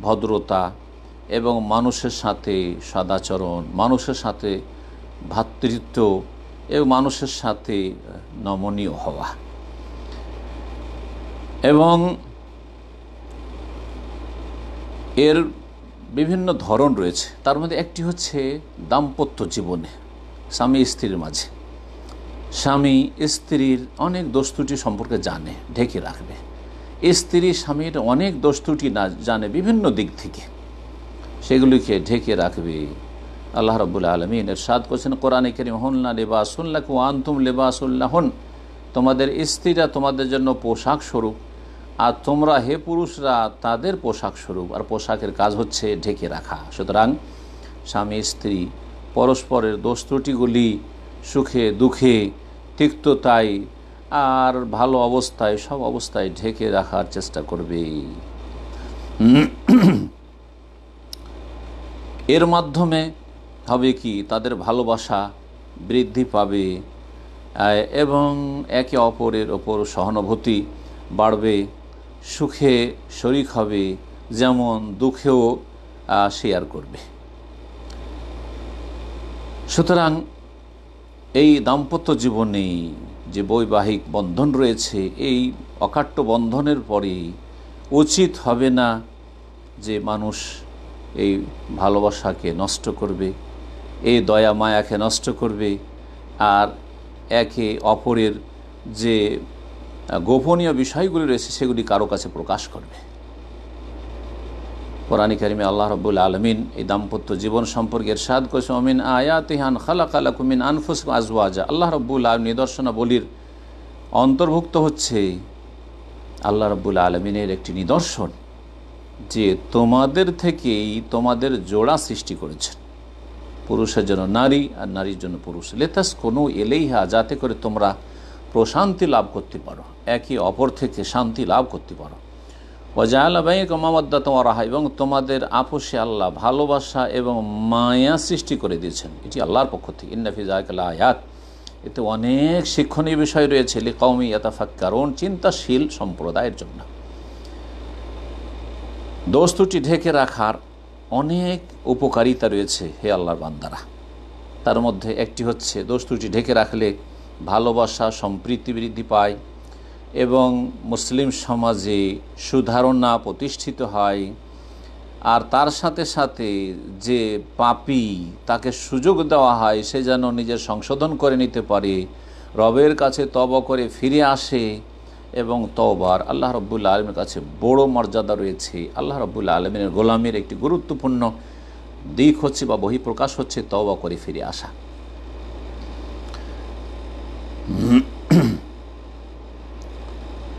ভদ্রতা এবং মানুষের সাথে সদাচরণ মানুষের সাথে ভ্রাতৃত্ব এবং মানুষের সাথে নমনীয় হওয়া এবং এর বিভিন্ন ধরন রয়েছে তার মধ্যে একটি হচ্ছে দাম্পত্য জীবনে স্বামী স্ত্রীর মাঝে স্বামী স্ত্রীর অনেক দোস্তুটি সম্পর্কে জানে ঢেকে রাখবে স্ত্রী স্বামীর অনেক দোস্তুটি না জানে বিভিন্ন দিক থেকে সেগুলিকে ঢেকে রাখবে আল্লাহ রবুল আলমিন সাদ করছেন কোরআনে কেরিম হন্না না কু আন্তুম লেবাসুল্লাহ হন তোমাদের স্ত্রীরা তোমাদের জন্য পোশাক স্বরূপ আর তোমরা হে পুরুষরা তাদের পোশাক স্বরূপ আর পোশাকের কাজ হচ্ছে ঢেকে রাখা সুতরাং স্বামী স্ত্রী পরস্পরের দোস্তুটিগুলি সুখে দুঃখে তিক্ততায় আর ভালো অবস্থায় সব অবস্থায় ঢেকে রাখার চেষ্টা করবে এর মাধ্যমে হবে কি তাদের ভালোবাসা বৃদ্ধি পাবে এবং একে অপরের ওপর সহানুভূতি বাড়বে সুখে শরিক হবে যেমন দুঃখেও শেয়ার করবে সুতরাং এই দাম্পত্য জীবনে যে বৈবাহিক বন্ধন রয়েছে এই অকাট্য বন্ধনের পরে উচিত হবে না যে মানুষ এই ভালোবাসাকে নষ্ট করবে এই দয়া মায়াকে নষ্ট করবে আর একে অপরের যে গোপনীয় বিষয়গুলি রয়েছে সেগুলি কারো কাছে প্রকাশ করবে কোরআন করিমে আল্লাহ রবুল আলমিন এই দাম্পত্য জীবন সম্পর্কে এরশাদ করেছে অমিন আয়াতিহান খালা কুমিন আনফুস আজওয়াজা আল্লাহ রব্বুল আলম নিদর্শনাবলীর অন্তর্ভুক্ত হচ্ছে আল্লাহ রব্বুল আলমিনের একটি নিদর্শন যে তোমাদের থেকেই তোমাদের জোড়া সৃষ্টি করেছেন পুরুষের জন্য নারী আর নারীর জন্য পুরুষ লেতাস কোনো এলেইহা যাতে করে তোমরা প্রশান্তি লাভ করতে পারো একে অপর থেকে শান্তি লাভ করতে পারো তোমার এবং তোমাদের আপোষে আল্লাহ ভালোবাসা এবং মায়া সৃষ্টি করে দিয়েছেন এটি আল্লাহর পক্ষ থেকে ইন্নাফিজ আয়াত এতে অনেক শিক্ষণীয় বিষয় রয়েছে লিকৌমি ইয়াতাফাক্কারণ চিন্তাশীল সম্প্রদায়ের জন্য দোস্তুটি ঢেকে রাখার অনেক উপকারিতা রয়েছে হে আল্লাহর বান্দারা তার মধ্যে একটি হচ্ছে দোস্তুটি ঢেকে রাখলে ভালোবাসা সম্প্রীতি বৃদ্ধি পায় এবং মুসলিম সমাজে সুধারণা প্রতিষ্ঠিত হয় আর তার সাথে সাথে যে পাপি তাকে সুযোগ দেওয়া হয় সে যেন নিজের সংশোধন করে নিতে পারে রবের কাছে তব করে ফিরে আসে এবং তবার আল্লাহ রব্বুল্লা আলমের কাছে বড় মর্যাদা রয়েছে আল্লাহ রব্বুল্লা আলমিনের গোলামের একটি গুরুত্বপূর্ণ দিক হচ্ছে বা বহিঃপ্রকাশ হচ্ছে তবা করে ফিরে আসা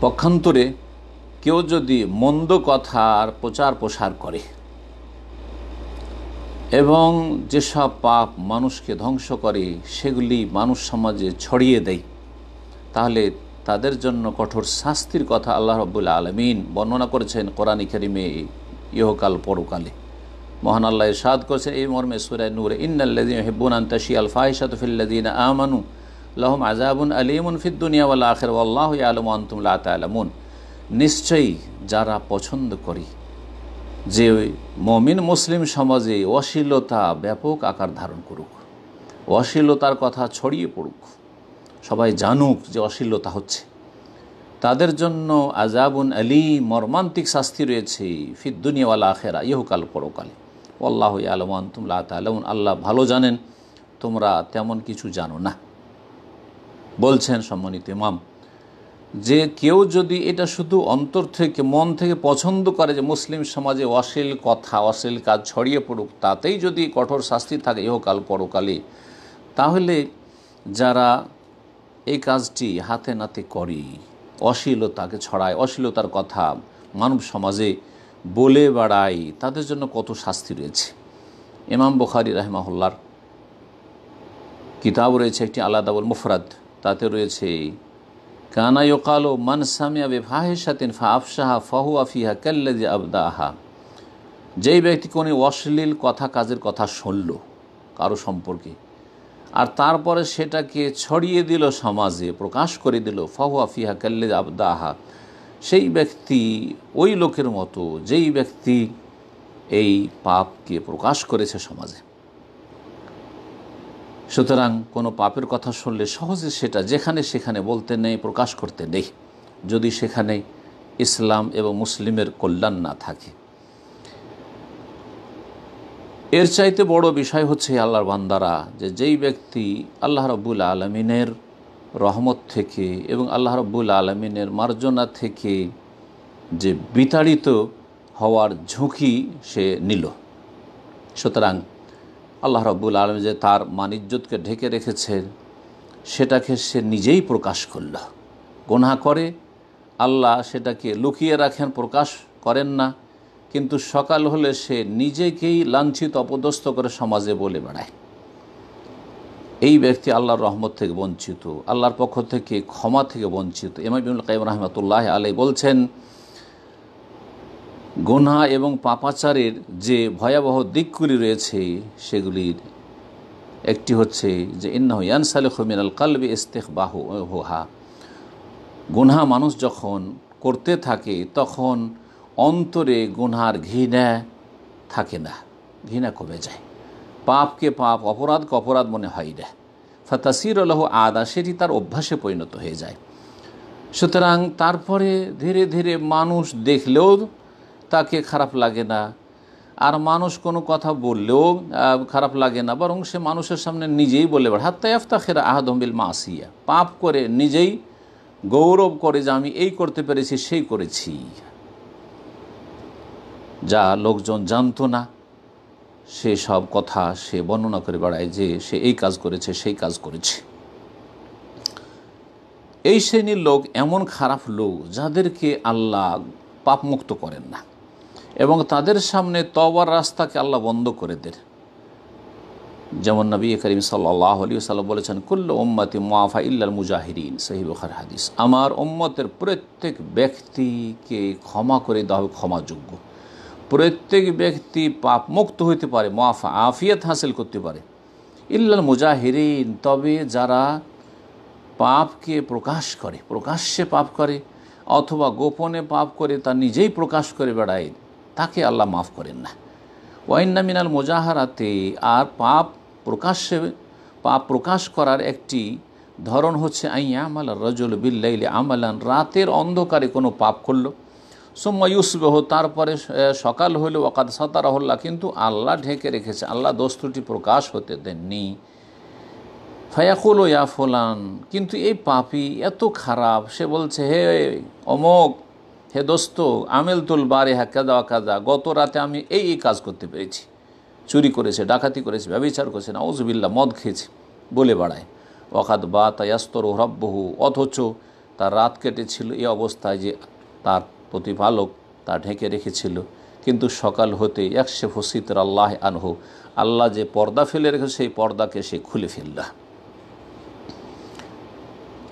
পক্ষান্তরে কেউ যদি মন্দ কথার প্রচার প্রসার করে এবং যেসব পাপ মানুষকে ধ্বংস করে সেগুলি মানুষ সমাজে ছড়িয়ে দেয় তাহলে তাদের জন্য কঠোর শাস্তির কথা আল্লাহ রব্বুল আলমিন বর্ণনা করেছেন কোরআন খেরিমে ইহকাল পরকালে মহান আল্লাহ সাদ করেছেন এই মর্মে সুরায় নূরে ইন্নাল্লাদিন হেবুন আন্তাশি আল ফাহিসাত ফিল্লাদিন আমানু লহম আজাবুন আলিমুন ফিদ্দুনিয়াওয়াল আখের আল্লাহ আলম আন্তুমলা তালামুন নিশ্চয়ই যারা পছন্দ করি যে মমিন মুসলিম সমাজে অশ্লীলতা ব্যাপক আকার ধারণ করুক অশ্লীলতার কথা ছড়িয়ে পড়ুক সবাই জানুক যে অশ্লীলতা হচ্ছে তাদের জন্য আজাবুন আলী মর্মান্তিক শাস্তি রয়েছে ফিদ্দুনিয়াওয়ালা আখেরা ইহকাল পরকালে আল্লাহ আলম আন্তুমলা তালামুন আল্লাহ ভালো জানেন তোমরা তেমন কিছু জানো না বলছেন সম্মানিত ইমাম যে কেউ যদি এটা শুধু অন্তর থেকে মন থেকে পছন্দ করে যে মুসলিম সমাজে অশ্লীল কথা অশ্লীল কাজ ছড়িয়ে পড়ুক তাতেই যদি কঠোর শাস্তি থাকে ইহকাল পরকালে তাহলে যারা এই কাজটি হাতে নাতে করে অশ্লীলতাকে ছড়ায় অশ্লীলতার কথা মানব সমাজে বলে বেড়ায় তাদের জন্য কত শাস্তি রয়েছে এমাম বুখারি হল্লার কিতাব রয়েছে একটি আলাদা বল মুফরাদ তাতে রয়েছে কানায়কালো মান সামিয়া বেফাহেসাতিন ফা আফসাহা ফাহু আফিহা কাল্লাজি আবদাহা যেই ব্যক্তি কোনো অশ্লীল কথা কাজের কথা শুনল কারো সম্পর্কে আর তারপরে সেটাকে ছড়িয়ে দিল সমাজে প্রকাশ করে দিল ফাহু আফিহা কেল্লে আবদাহা সেই ব্যক্তি ওই লোকের মতো যেই ব্যক্তি এই পাপকে প্রকাশ করেছে সমাজে সুতরাং কোনো পাপের কথা শুনলে সহজে সেটা যেখানে সেখানে বলতে নেই প্রকাশ করতে নেই যদি সেখানে ইসলাম এবং মুসলিমের কল্যাণ না থাকে এর চাইতে বড় বিষয় হচ্ছে আল্লাহর বান্দারা যে যেই ব্যক্তি আল্লাহ রব্বুল আলমিনের রহমত থেকে এবং আল্লাহ রব্বুল আলমিনের মার্জনা থেকে যে বিতাড়িত হওয়ার ঝুঁকি সে নিল সুতরাং আল্লাহ রব্বুল আলম যে তার মানিজ্যতকে ঢেকে রেখেছেন সেটাকে সে নিজেই প্রকাশ করল গোনা করে আল্লাহ সেটাকে লুকিয়ে রাখেন প্রকাশ করেন না কিন্তু সকাল হলে সে নিজেকেই লাঞ্ছিত অপদস্থ করে সমাজে বলে বেড়ায় এই ব্যক্তি আল্লাহর রহমত থেকে বঞ্চিত আল্লাহর পক্ষ থেকে ক্ষমা থেকে বঞ্চিত এমাইবুল কাইম রহমতুল্লাহ আলাই বলছেন গোনা এবং পাপাচারের যে ভয়াবহ দিকগুলি রয়েছে সেগুলির একটি হচ্ছে যে ইন্নাহ ইয়ানসালে মিনাল কালবে ইস্তেক বাহু হোহা গুনহা মানুষ যখন করতে থাকে তখন অন্তরে গুনহার ঘৃণা থাকে না ঘৃণা কমে যায় পাপকে পাপ অপরাধকে অপরাধ মনে হয় না ফাতাসির আলহ আদা সেটি তার অভ্যাসে পরিণত হয়ে যায় সুতরাং তারপরে ধীরে ধীরে মানুষ দেখলেও তাকে খারাপ লাগে না আর মানুষ কোনো কথা বললেও খারাপ লাগে না বরং সে মানুষের সামনে নিজেই বলে বেড়া হাত্তা ইফতাখেরা আহাদম্বিল মাসিয়া পাপ করে নিজেই গৌরব করে যে আমি এই করতে পেরেছি সেই করেছি যা লোকজন জানতো না সে সব কথা সে বর্ণনা করে বেড়ায় যে সে এই কাজ করেছে সেই কাজ করেছে এই শ্রেণীর লোক এমন খারাপ লোক যাদেরকে আল্লাহ পাপমুক্ত করেন না এবং তাদের সামনে তবার রাস্তাকে আল্লাহ বন্ধ করে দেন যেমন নবী করিম সাল্লাহ সাল্লাম বলেছেন কুল্ল ওম্মাতি মুআফা ইল্লাল মুজাহিরিন সহি হাদিস আমার ওম্মতের প্রত্যেক ব্যক্তিকে ক্ষমা করে দেওয়া হবে ক্ষমাযোগ্য প্রত্যেক ব্যক্তি পাপ মুক্ত হইতে পারে মুআফা আফিয়াত হাসিল করতে পারে ইল্লাল মুজাহিরিন তবে যারা পাপকে প্রকাশ করে প্রকাশ্যে পাপ করে অথবা গোপনে পাপ করে তা নিজেই প্রকাশ করে বেড়ায় তাকে আল্লাহ মাফ করেন না ওয়াইন্না মিনাল মোজাহারাতে আর পাপ প্রকাশ্যে পাপ প্রকাশ করার একটি ধরন হচ্ছে আইয়া আমাল রজল বিল্লাইলে আমালান রাতের অন্ধকারে কোনো পাপ করল সোম্মায়ুসবেহ তারপরে সকাল হইল ওকাদ হল্লা কিন্তু আল্লাহ ঢেকে রেখেছে আল্লাহ দস্তুটি প্রকাশ হতে দেননি ফায়াকুল ইয়া ফোলান কিন্তু এই পাপি এত খারাপ সে বলছে হে অমক হে দোস্ত আমেল তুল বারে হা কাদা কাদা গত রাতে আমি এই এই কাজ করতে পেরেছি চুরি করেছে ডাকাতি করেছে ব্যবচার করেছে না ওজবিল্লা মদ খেয়েছে বলে বাড়ায় অকাত বা তায়াস্তর রব্বহু অথচ তার রাত কেটেছিল এই অবস্থায় যে তার প্রতিপালক তা ঢেকে রেখেছিল কিন্তু সকাল হতে একশে ফসিত আল্লাহ আনহু আল্লাহ যে পর্দা ফেলে রেখে সেই পর্দাকে সে খুলে ফেললা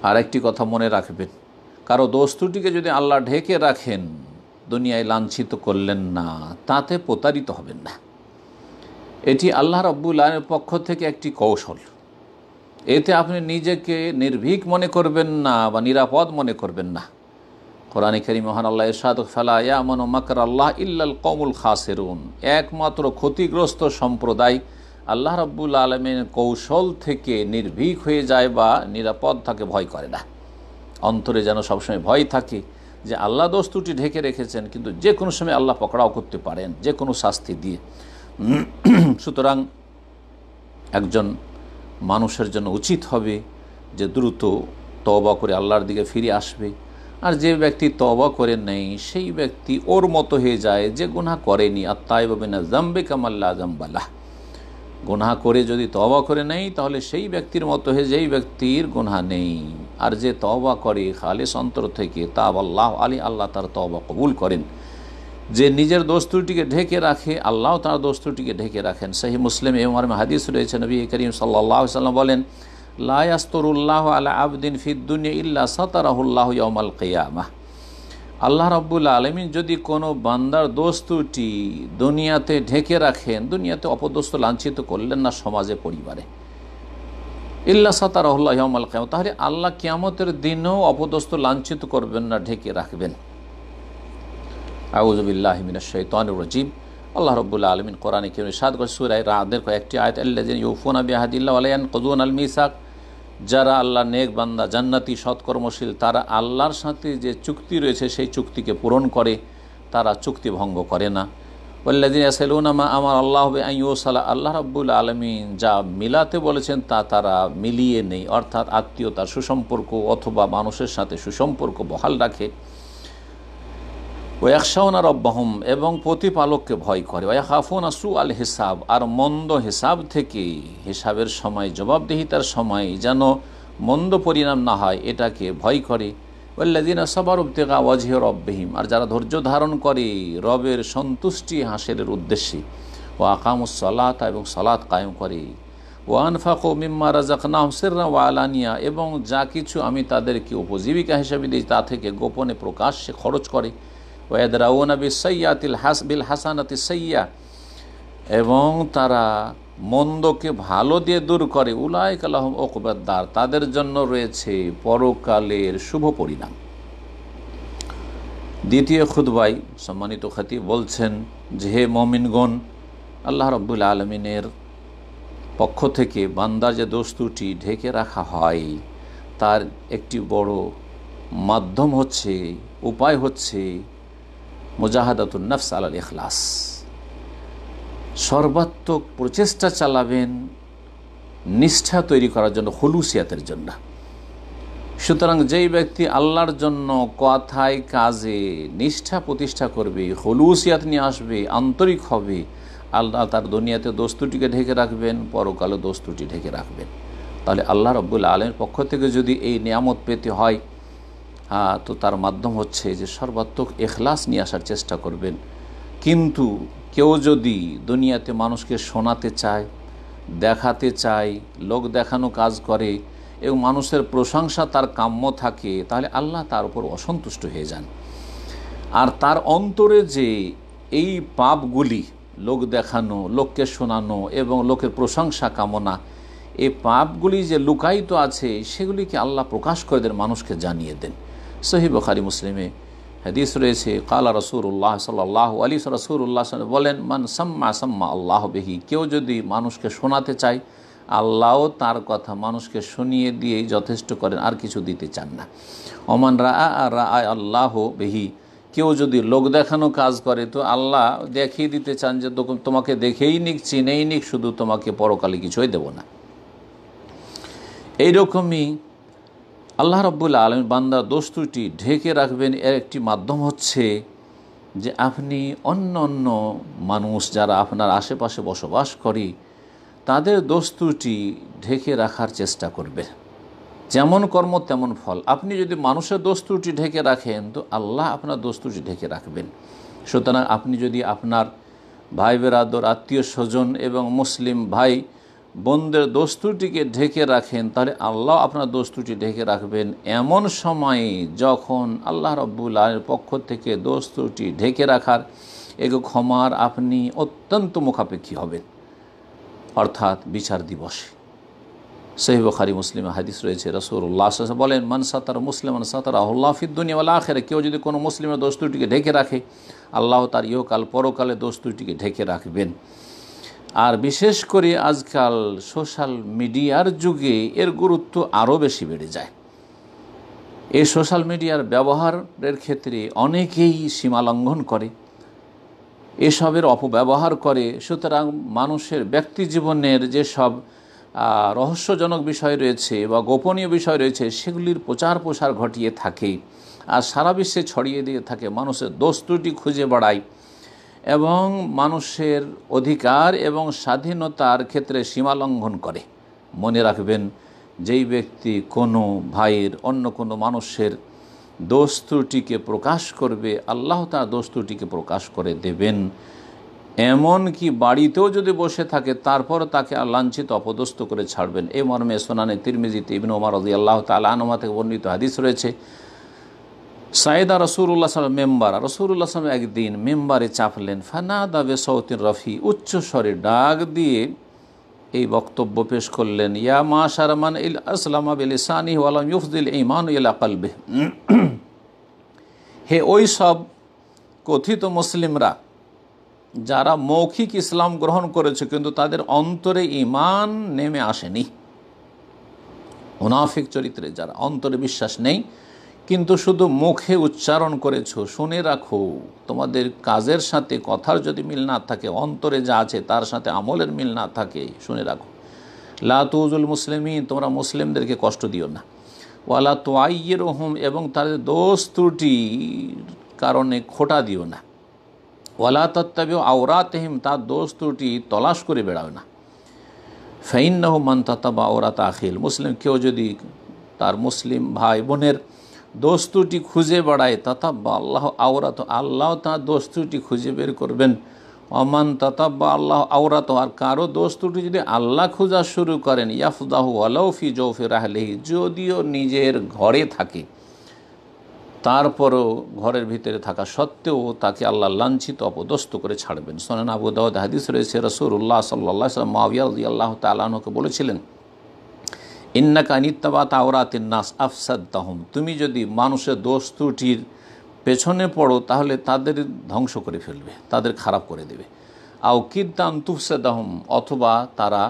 আরেকটি কথা মনে রাখবেন কারো দোস্তুটিকে যদি আল্লাহ ঢেকে রাখেন দুনিয়ায় লাঞ্ছিত করলেন না তাতে প্রতারিত হবেন না এটি আল্লাহ রব্বুল আয়ের পক্ষ থেকে একটি কৌশল এতে আপনি নিজেকে নির্ভীক মনে করবেন না বা নিরাপদ মনে করবেন না কোরআনে খেরি মহান আল্লাহ ফেলা ফালা ইয়ামন মকর আল্লাহ ইল্লাল কমুল খাসেরুন একমাত্র ক্ষতিগ্রস্ত সম্প্রদায় আল্লাহ রব্বুল আলমের কৌশল থেকে নির্ভীক হয়ে যায় বা নিরাপদ তাকে ভয় করে না অন্তরে যেন সবসময় ভয় থাকে যে আল্লাহ দস্তুটি ঢেকে রেখেছেন কিন্তু যে কোনো সময় আল্লাহ পকড়াও করতে পারেন যে কোনো শাস্তি দিয়ে সুতরাং একজন মানুষের জন্য উচিত হবে যে দ্রুত তবা করে আল্লাহর দিকে ফিরে আসবে আর যে ব্যক্তি তবা করে নেই সেই ব্যক্তি ওর মতো হয়ে যায় যে গুণা করেনি আর তাই ভাবে না জাম্বে কামাল্লা আজম্বালাহ গুনহা করে যদি তবা করে নেই তাহলে সেই ব্যক্তির মতো হয়ে যেই ব্যক্তির গুনহা নেই আর যে তবা করে খালেস অন্তর থেকে তা আল্লাহ আলী আল্লাহ তার তবা কবুল করেন যে নিজের দোস্তুটিকে ঢেকে রাখে আল্লাহ তার দোস্তুটিকে ঢেকে রাখেন সেই মুসলিম এমার হাদিস রয়েছে নবী করিম সাল্লাহ সাল্লাম বলেন উল্লাহ আলা আবদিন ফিদ্দুনিয়া ইল্লা সাতারাহুল্লাহ ইয়মাল কেয়ামাহ আল্লাহ রাব্বুল আলমিন যদি কোনো বান্দার দোস্তুটি দুনিয়াতে ঢেকে রাখেন দুনিয়াতে অপদস্ত লাঞ্ছিত করলেন না সমাজে পরিবারে ইল্লা সাতারহল্লাহমাল কেম তাহলে আল্লাহ কিয়ামতের দিনেও অপদস্ত লাঞ্ছিত করবেন না ঢেকে রাখবেন আউজবিল্লাহমিন রজিব আল্লাহ রব্বুল্লা আলমিন কোরআন কেউ সাদ সুরায় রাদের কয়েকটি আয়ত আল্লাহ ইউফোন আবি আহাদিল্লা আলাইয়ান কজুন আল মিসাক যারা আল্লাহ নেক বান্দা জান্নাতি সৎকর্মশীল তারা আল্লাহর সাথে যে চুক্তি রয়েছে সেই চুক্তিকে পূরণ করে তারা চুক্তি ভঙ্গ করে না ওল্লাদিন আমার আল্লাহ আইসালা আল্লাহ রাবুল আলমিন যা মিলাতে বলেছেন তা তারা মিলিয়ে নেই অর্থাৎ আত্মীয়তার সুসম্পর্ক অথবা মানুষের সাথে সুসম্পর্ক বহাল রাখে ওয়াকশাউনা রব্বাহম এবং প্রতিপালককে ভয় করে ওয়া হাফুন আসু আল হিসাব আর মন্দ হিসাব থেকে হিসাবের সময় জবাবদিহিতার সময় যেন মন্দ পরিণাম না হয় এটাকে ভয় করে ওল্লাদিন সবার উবতেগা ওয়াজিহ রব্বিহিম আর যারা ধৈর্য ধারণ করে রবের সন্তুষ্টি হাসেরের উদ্দেশ্যে ও আকামুস সলাত এবং সলাৎ কায়েম করে ও মিম্মা রাজাক রাজাকনা হসেররা ওয়ালানিয়া এবং যা কিছু আমি তাদেরকে উপজীবিকা হিসেবে দিই তা থেকে গোপনে প্রকাশ্যে খরচ করে হাস বিল সৈয়া এবং তারা মন্দকে ভালো দিয়ে দূর করে উলাই কালাহম ওকবাদ্দার তাদের জন্য রয়েছে পরকালের শুভ পরিণাম দ্বিতীয় খুদ্বাই সম্মানিত খাতি বলছেন যে হে মমিনগণ আল্লাহ রব্বুল আলমিনের পক্ষ থেকে বান্দা যে দোস্তুটি ঢেকে রাখা হয় তার একটি বড় মাধ্যম হচ্ছে উপায় হচ্ছে মোজাহাদাতুন নফস আলাল ইখলাস সর্বাত্মক প্রচেষ্টা চালাবেন নিষ্ঠা তৈরি করার জন্য হলুসিয়াতের জন্য সুতরাং যেই ব্যক্তি আল্লাহর জন্য কথায় কাজে নিষ্ঠা প্রতিষ্ঠা করবে হলুসিয়াত নিয়ে আসবে আন্তরিক হবে আল্লাহ তার দুনিয়াতে দোস্তুটিকে ঢেকে রাখবেন পরকালে দোস্তুটি ঢেকে রাখবেন তাহলে আল্লাহ রব্বুল আলমের পক্ষ থেকে যদি এই নিয়ামত পেতে হয় হ্যাঁ, তো তার মাধ্যম হচ্ছে যে সর্বাত্মক এখলাস নিয়ে আসার চেষ্টা করবেন কিন্তু কেউ যদি দুনিয়াতে মানুষকে শোনাতে চায় দেখাতে চায় লোক দেখানো কাজ করে এবং মানুষের প্রশংসা তার কাম্য থাকে তাহলে আল্লাহ তার উপর অসন্তুষ্ট হয়ে যান আর তার অন্তরে যে এই পাপগুলি লোক দেখানো লোককে শোনানো এবং লোকের প্রশংসা কামনা এই পাপগুলি যে লুকায়িত আছে সেগুলিকে আল্লাহ প্রকাশ করে দেন মানুষকে জানিয়ে দেন সহি বখারি মুসলিমে হাদিস রয়েছে কালা রসুরুল্লাহ সাল্লাহ আলী রসুরুল্লাহ বলেন মান সাম্মা সাম্মা আল্লাহ বেহি কেউ যদি মানুষকে শোনাতে চায় আল্লাহও তার কথা মানুষকে শুনিয়ে দিয়েই যথেষ্ট করেন আর কিছু দিতে চান না অমান রা রা আল্লাহ বেহি কেউ যদি লোক দেখানো কাজ করে তো আল্লাহ দেখিয়ে দিতে চান যে তোমাকে দেখেই নিক চিনেই নিক শুধু তোমাকে পরকালে কিছুই দেব না এইরকমই আল্লাহ রব্বুল্লা আলম বান্দার দোষ ত্রুটি ঢেকে রাখবেন এর একটি মাধ্যম হচ্ছে যে আপনি অন্য অন্য মানুষ যারা আপনার আশেপাশে বসবাস করে তাদের দোষ ত্রুটি ঢেকে রাখার চেষ্টা করবে যেমন কর্ম তেমন ফল আপনি যদি মানুষের দোষ ত্রুটি ঢেকে রাখেন তো আল্লাহ আপনার দোষ ত্রুটি ঢেকে রাখবেন সুতরাং আপনি যদি আপনার ভাই বেরাদর আত্মীয় স্বজন এবং মুসলিম ভাই বোনদের দস্তুটিকে ঢেকে রাখেন তাহলে আল্লাহ আপনার দস্তুটি ঢেকে রাখবেন এমন সময়ে যখন আল্লাহ রব্বুল আলের পক্ষ থেকে দস্তুটি ঢেকে রাখার এগো ক্ষমার আপনি অত্যন্ত মুখাপেক্ষী হবেন অর্থাৎ বিচার দিবসে সেই বখারি মুসলিম হাদিস রয়েছে রসুল্লাহ বলেন মানসাতার মুসলিম সাতারা আহুল্লাফিদ দুনিয়াওয়ালা আখেরে কেউ যদি কোনো মুসলিমের দোস্তুটিকে ঢেকে রাখে আল্লাহ তার ইহকাল পরকালে দোস্তুটিকে ঢেকে রাখবেন আর বিশেষ করে আজকাল সোশ্যাল মিডিয়ার যুগে এর গুরুত্ব আরও বেশি বেড়ে যায় এই সোশ্যাল মিডিয়ার ব্যবহারের ক্ষেত্রে অনেকেই সীমালঙ্ঘন করে এসবের অপব্যবহার করে সুতরাং মানুষের ব্যক্তি জীবনের যেসব রহস্যজনক বিষয় রয়েছে বা গোপনীয় বিষয় রয়েছে সেগুলির প্রচার প্রসার ঘটিয়ে থাকে আর সারা বিশ্বে ছড়িয়ে দিয়ে থাকে মানুষের দোষ খুঁজে বেড়ায় এবং মানুষের অধিকার এবং স্বাধীনতার ক্ষেত্রে সীমা লঙ্ঘন করে মনে রাখবেন যেই ব্যক্তি কোনো ভাইয়ের অন্য কোনো মানুষের দোস্তুটিকে প্রকাশ করবে আল্লাহ তার দস্তুটিকে প্রকাশ করে দেবেন এমন কি বাড়িতেও যদি বসে থাকে তারপর তাকে লাঞ্ছিত অপদস্থ করে ছাড়বেন এ মর্মে সোনানে তিরমিজিতে ইবিন ওমার রাজি আল্লাহ তালা আনুমা থেকে বর্ণিত হাদিস রয়েছে সাইদা রসুরুল্লাহ সালাম মেম্বার রসুরুল্লাহ সালাম একদিন মেম্বারে চাপলেন ফানা দাবে সৌতিন রফি উচ্চ স্বরে ডাক দিয়ে এই বক্তব্য পেশ করলেন ইয়া মা সারমান ইল আসলাম আবিল সানি ওয়ালাম ইউফদিল ইমান ইলা কালবে হে ওই সব কথিত মুসলিমরা যারা মৌখিক ইসলাম গ্রহণ করেছে কিন্তু তাদের অন্তরে ইমান নেমে আসেনি মুনাফিক চরিত্রে যারা অন্তরে বিশ্বাস নেই কিন্তু শুধু মুখে উচ্চারণ করেছো শুনে রাখো তোমাদের কাজের সাথে কথার যদি মিল না থাকে অন্তরে যা আছে তার সাথে আমলের মিল না থাকে শুনে রাখো লাতুজুল মুসলিমই তোমরা মুসলিমদেরকে কষ্ট দিও না ওয়ালা তোয়াইয়ের রহম এবং তাদের দোষ ত্রুটির কারণে খোটা দিও না ওয়ালা তত্ত্বাবি আওরাতহিম তার দোষ ত্রুটি তলাশ করে বেড়াও না ফাইন্নাহ মান তাতাবা আওরাত আখিল মুসলিম কেউ যদি তার মুসলিম ভাই বোনের দোস্তুটি খুঁজে বেড়ায় তথা আল্লাহ আওরাত আল্লাহ তাঁর দোস্তুটি খুঁজে বের করবেন অমান তাতাব্বা আল্লাহ আওরাত আর কারো দোস্তুটি যদি আল্লাহ খোঁজা শুরু করেন ইয়াফদাহু আলাউফি জৌফি রাহলেহি যদিও নিজের ঘরে থাকে তারপরও ঘরের ভিতরে থাকা সত্ত্বেও তাকে আল্লাহ লাঞ্ছিত অপদস্ত করে ছাড়বেন সোনান আবু দাউদ হাদিস রয়েছে রসুল্লাহ সাল্লাহ মাবিয়া আল্লাহ তালাহকে বলেছিলেন ইন্নাকা নিত্তাবা তাওরাতিন নাস আফসাদ তাহম তুমি যদি মানুষের দোষ ত্রুটির পেছনে পড়ো তাহলে তাদের ধ্বংস করে ফেলবে তাদের খারাপ করে দেবে আও কিদ্দান দাহম অথবা তারা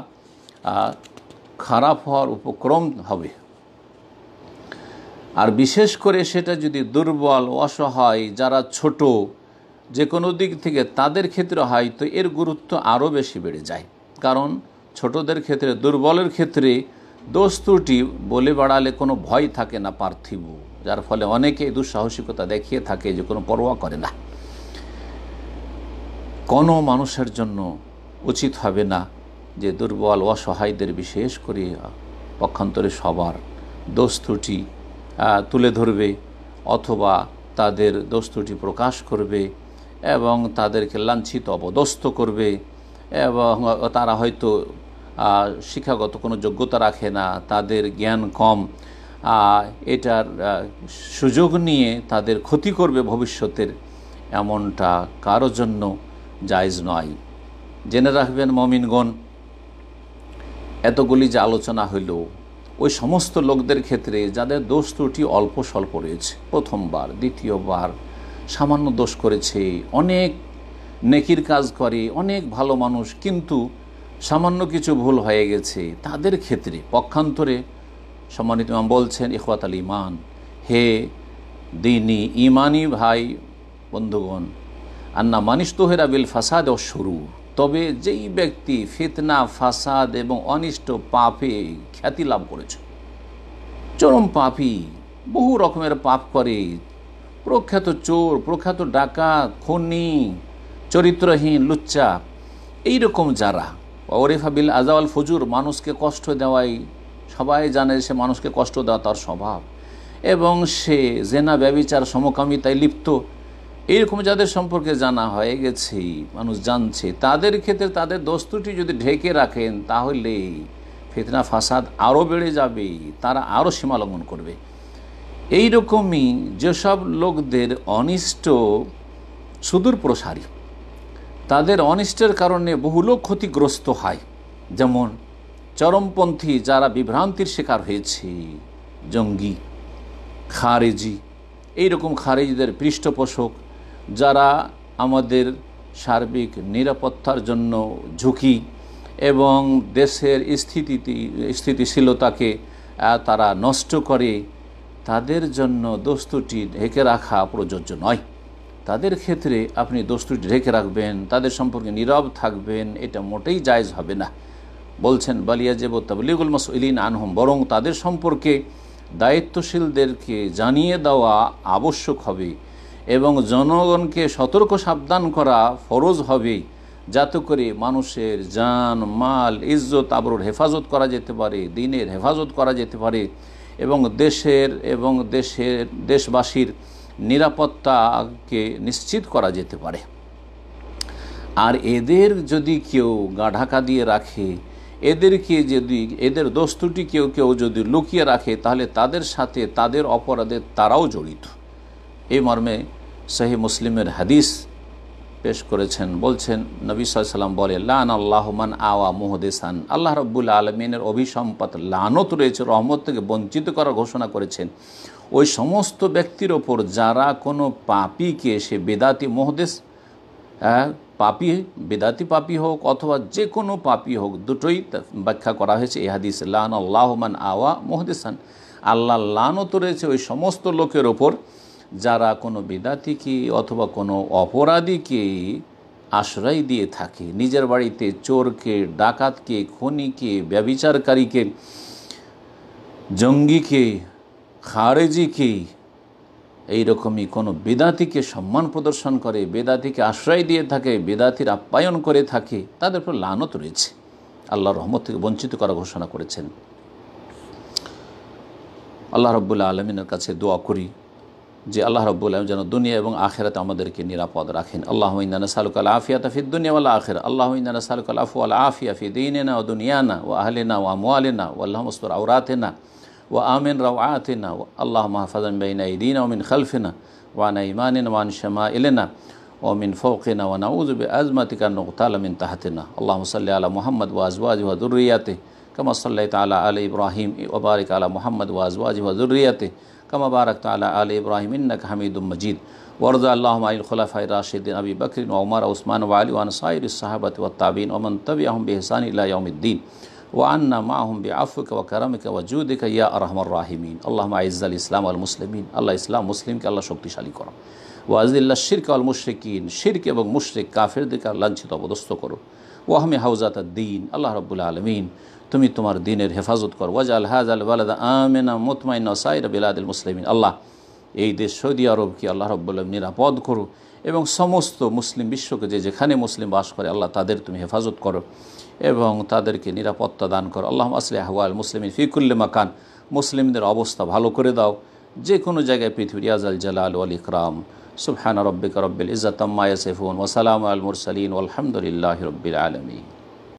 খারাপ হওয়ার উপক্রম হবে আর বিশেষ করে সেটা যদি দুর্বল অসহায় যারা ছোট যে কোনো দিক থেকে তাদের ক্ষেত্রে হয় তো এর গুরুত্ব আরও বেশি বেড়ে যায় কারণ ছোটদের ক্ষেত্রে দুর্বলের ক্ষেত্রে দোস্তুটি বলে বাড়ালে কোনো ভয় থাকে না পার্থিব যার ফলে অনেকে দুঃসাহসিকতা দেখিয়ে থাকে যে কোনো পরোয়া করে না কোনো মানুষের জন্য উচিত হবে না যে দুর্বল অসহায়দের বিশেষ করে পক্ষান্তরে সবার দোস্তুটি তুলে ধরবে অথবা তাদের দোস্তুটি প্রকাশ করবে এবং তাদেরকে লাঞ্ছিত অপদস্থ করবে এবং তারা হয়তো শিক্ষাগত কোনো যোগ্যতা রাখে না তাদের জ্ঞান কম এটার সুযোগ নিয়ে তাদের ক্ষতি করবে ভবিষ্যতের এমনটা কারো জন্য জায়জ নয় জেনে রাখবেন মমিনগণ এতগুলি যে আলোচনা হইল ওই সমস্ত লোকদের ক্ষেত্রে যাদের দোষ ত্রুটি অল্প স্বল্প রয়েছে প্রথমবার দ্বিতীয়বার সামান্য দোষ করেছে অনেক নেকির কাজ করে অনেক ভালো মানুষ কিন্তু সামান্য কিছু ভুল হয়ে গেছে তাদের ক্ষেত্রে পক্ষান্তরে সম্মানিত ইমাম বলছেন ইখওয়াত আল ইমান হে দিনী ইমানি ভাই বন্ধুগণ আন্না মানিস তোহেরা বিল ফাসাদ ও শুরু তবে যেই ব্যক্তি ফিতনা ফাসাদ এবং অনিষ্ট পাপে খ্যাতি লাভ করেছে চরম পাপি বহু রকমের পাপ করে প্রখ্যাত চোর প্রখ্যাত ডাকাত খনি চরিত্রহীন লুচ্চা এইরকম যারা ওরিফা বিল আজাওয়াল ফজুর মানুষকে কষ্ট দেওয়াই সবাই জানে সে মানুষকে কষ্ট দেওয়া তার স্বভাব এবং সে জেনা ব্যবিচার সমকামিতায় লিপ্ত এইরকম যাদের সম্পর্কে জানা হয়ে গেছে মানুষ জানছে তাদের ক্ষেত্রে তাদের দস্তুটি যদি ঢেকে রাখেন তাহলে ফিতনা ফাসাদ আরও বেড়ে যাবে তারা আরও সীমালঙ্ঘন করবে এইরকমই যেসব লোকদের অনিষ্ট সুদূর প্রসারী তাদের অনিষ্টের কারণে বহু লোক ক্ষতিগ্রস্ত হয় যেমন চরমপন্থী যারা বিভ্রান্তির শিকার হয়েছে জঙ্গি খারেজি এইরকম খারেজিদের পৃষ্ঠপোষক যারা আমাদের সার্বিক নিরাপত্তার জন্য ঝুঁকি এবং দেশের স্থিতিতে স্থিতিশীলতাকে তারা নষ্ট করে তাদের জন্য দস্তুটি ঢেকে রাখা প্রযোজ্য নয় তাদের ক্ষেত্রে আপনি দস্তুর ঢেকে রাখবেন তাদের সম্পর্কে নীরব থাকবেন এটা মোটেই জায়জ হবে না বলছেন বালিয়া বালিয়াজেব তাবলিগুল মসইলিন আনহম বরং তাদের সম্পর্কে দায়িত্বশীলদেরকে জানিয়ে দেওয়া আবশ্যক হবে এবং জনগণকে সতর্ক সাবধান করা ফরজ হবে যাতে করে মানুষের যান মাল ইজ্জত আবরুর হেফাজত করা যেতে পারে দিনের হেফাজত করা যেতে পারে এবং দেশের এবং দেশের দেশবাসীর নিরাপত্তাকে নিশ্চিত করা যেতে পারে আর এদের যদি কেউ গা ঢাকা দিয়ে রাখে এদেরকে যদি এদের দস্তুটি কেউ কেউ যদি লুকিয়ে রাখে তাহলে তাদের সাথে তাদের অপরাধে তারাও জড়িত এই মর্মে সহি মুসলিমের হাদিস পেশ করেছেন বলছেন নবী সাল্লাম বলে লান আল্লাহমান আওয়া মোহদেসান আল্লাহ রব্বুল আলমিনের অভিসম্পাত লানত রয়েছে রহমত থেকে বঞ্চিত করার ঘোষণা করেছেন ওই সমস্ত ব্যক্তির ওপর যারা কোনো পাপিকে সে বেদাতি মহদেশ হ্যাঁ, পাপি বেদাতি পাপি হোক অথবা যে কোনো পাপি হোক দুটোই ব্যাখ্যা করা হয়েছে এ হাদিস লান আল্লাহমান আওয়া মহদেসান আল্লাহ লানও তো রয়েছে ওই সমস্ত লোকের ওপর যারা কোনো বেদাতিকে অথবা কোনো অপরাধীকে আশ্রয় দিয়ে থাকে নিজের বাড়িতে চোরকে ডাকাতকে খনিকে ব্যবিচারকারীকে জঙ্গিকে খারেজিকেই এইরকমই কোনো বেদাতিকে সম্মান প্রদর্শন করে বেদাতিকে আশ্রয় দিয়ে থাকে বেদাতির আপ্যায়ন করে থাকে তাদের উপর লানত রয়েছে আল্লাহ রহমত থেকে বঞ্চিত করা ঘোষণা করেছেন আল্লাহ রব্বুল্লাহ আলমিনের কাছে দোয়া করি যে আল্লাহ রব্বুল আলম যেন দুনিয়া এবং আখেরাতে আমাদেরকে নিরাপদ রাখেন আল্লাহ ইন্দানা সালুকাল আফিয়া তাফি দুনিয়াওয়ালা আখের আল্লাহ ইন্দানা সালুকাল আফু আল আফিয়া ফি দিনা ও দুনিয়ানা ও আহলেনা ও আমু আলেনা ও আল্লাহ মস্তর না وآمن روعاتنا اللهم احفظنا بين أيدينا ومن خلفنا وعن أيماننا وعن شمائلنا ومن فوقنا ونعوذ بأزمتك أن نغتال من تحتنا اللهم صل على محمد وأزواجه وذرياته كما صليت على آل إبراهيم وبارك على محمد وأزواجه وذرياته كما باركت على آل إبراهيم إنك حميد مجيد وارض اللهم عن الخلفاء الراشدين أبي بكر وعمر وعثمان وعلي وعن سائر الصحابة والتابعين ومن تبعهم بإحسان إلى يوم الدين ওয়ান্না মা আহম্বি আফুকে ওয়া কারামিকা ওয়া জুদিকা ইয়া আরহামর রাহিমিন আল্লাহ আইজ ইসলাম আল মুসলিমিন আল্লাহ ইসলাম মুসলিমকে আল্লাহ শক্তিশালী করো ওয়াজিল্লা শিরক আল মুশরিকিন শির্ক এবং মুশরিক কাফেরদেরকে লাঞ্ছিত অবদস্থ করো ওয়াহমে হাউজাত দিন আল্লাহ রব্বুল আলমিন তুমি তোমার দিনের হেফাজত করো ওয়াজ আল হাজ আল ওয়ালাদ আমেনা মোতমাইন সাইর বিলাদিল মুসলিমিন আল্লাহ এই দেশ সৌদি আরবকে আল্লাহ রব্বুল্লাহ নিরাপদ করো এবং সমস্ত মুসলিম বিশ্বকে যে যেখানে মুসলিম বাস করে আল্লাহ তাদের তুমি হেফাজত করো এবং তাদেরকে নিরাপত্তা দান করো আল্লাহ আসলে আহওয়াল মুসলিম ফিকুল্লে মাকান মুসলিমদের অবস্থা ভালো করে দাও যে কোনো জায়গায় পৃথিবী রিয়াজাল জালাল আল ইকরাম সুফহান রব্বিক রব্বিল ইজাতাম্মা সেফুন ওসালাম আল মুরসালিন আলহামদুলিল্লাহ রব্বিল আলমী